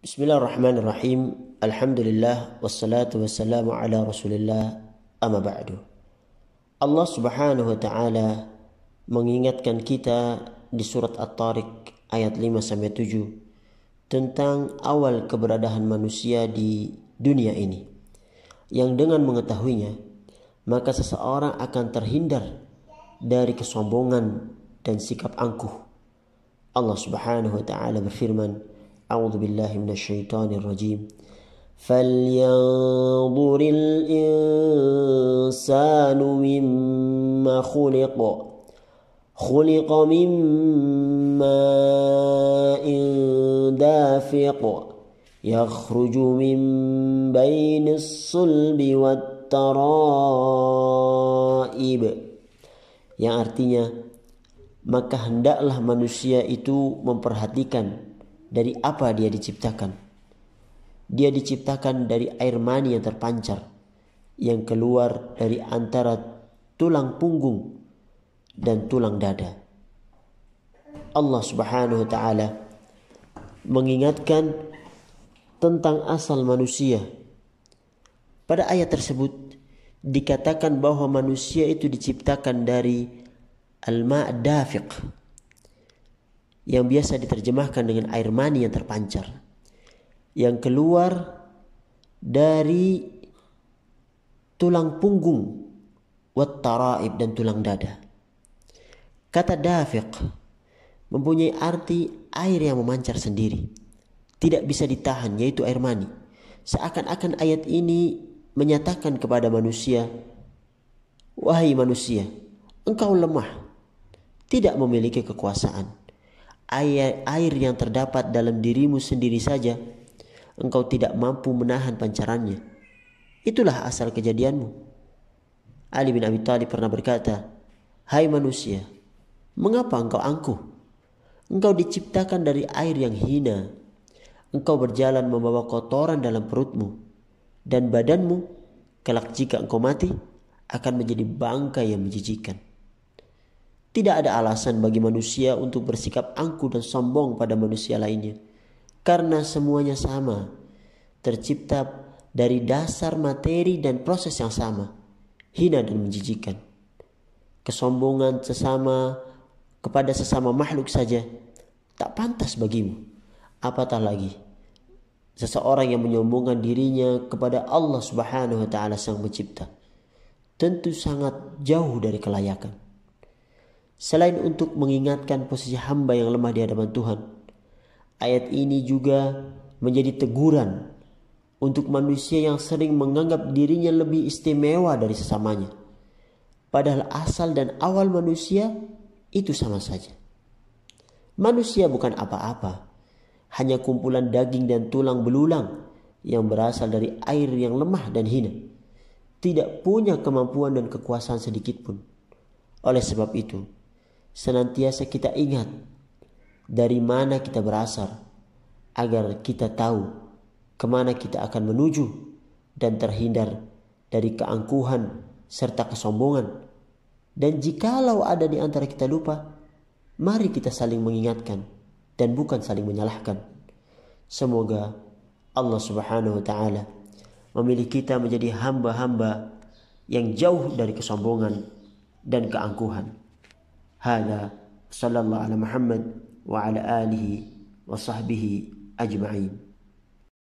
Bismillahirrahmanirrahim. Alhamdulillah wassalatu wassalamu ala Rasulillah. Amma ba'du. Allah Subhanahu wa taala mengingatkan kita di surat At-Tariq ayat 5 sampai 7 tentang awal keberadaan manusia di dunia ini. Yang dengan mengetahuinya, maka seseorang akan terhindar dari kesombongan dan sikap angkuh. Allah Subhanahu wa taala berfirman, أعوذ بالله من الشيطان الرجيم فلينظر الإنسان مما خلق خلق من ماء دافق يخرج من بين الصلب والترائب yang artinya maka hendaklah manusia itu memperhatikan Dari apa dia diciptakan? Dia diciptakan dari air mani yang terpancar, yang keluar dari antara tulang punggung dan tulang dada. Allah Subhanahu wa taala mengingatkan tentang asal manusia. Pada ayat tersebut dikatakan bahwa manusia itu diciptakan dari al-ma' yang biasa diterjemahkan dengan air mani yang terpancar yang keluar dari tulang punggung wetaraib dan tulang dada. Kata dafiq mempunyai arti air yang memancar sendiri. Tidak bisa ditahan yaitu air mani. Seakan-akan ayat ini menyatakan kepada manusia, "Wahai manusia, engkau lemah, tidak memiliki kekuasaan air, air yang terdapat dalam dirimu sendiri saja, engkau tidak mampu menahan pancarannya. Itulah asal kejadianmu. Ali bin Abi Thalib pernah berkata, "Hai manusia, mengapa engkau angkuh? Engkau diciptakan dari air yang hina. Engkau berjalan membawa kotoran dalam perutmu dan badanmu kelak jika engkau mati akan menjadi bangkai yang menjijikan." Tidak ada alasan bagi manusia untuk bersikap angku dan sombong pada manusia lainnya, karena semuanya sama, tercipta dari dasar materi dan proses yang sama, hina dan menjijikan. Kesombongan sesama kepada sesama makhluk saja tak pantas bagimu. Apatah lagi seseorang yang menyombongkan dirinya kepada Allah Subhanahu wa taala Sang Pencipta. Tentu sangat jauh dari kelayakan. Selain untuk mengingatkan posisi hamba yang lemah di hadapan Tuhan, ayat ini juga menjadi teguran untuk manusia yang sering menganggap dirinya lebih istimewa dari sesamanya. Padahal asal dan awal manusia itu sama saja. Manusia bukan apa-apa, hanya kumpulan daging dan tulang belulang yang berasal dari air yang lemah dan hina tidak punya kemampuan dan kekuasaan sedikit pun. Oleh sebab itu, senantiasa kita ingat dari mana kita berasal agar kita tahu kemana kita akan menuju dan terhindar dari keangkuhan serta kesombongan. Dan jikalau ada di antara kita lupa, mari kita saling mengingatkan dan bukan saling menyalahkan. Semoga Allah Subhanahu wa taala memilih kita menjadi hamba-hamba yang jauh dari kesombongan dan keangkuhan. هذا صلى الله على محمد وعلى آله وصحبه أجمعين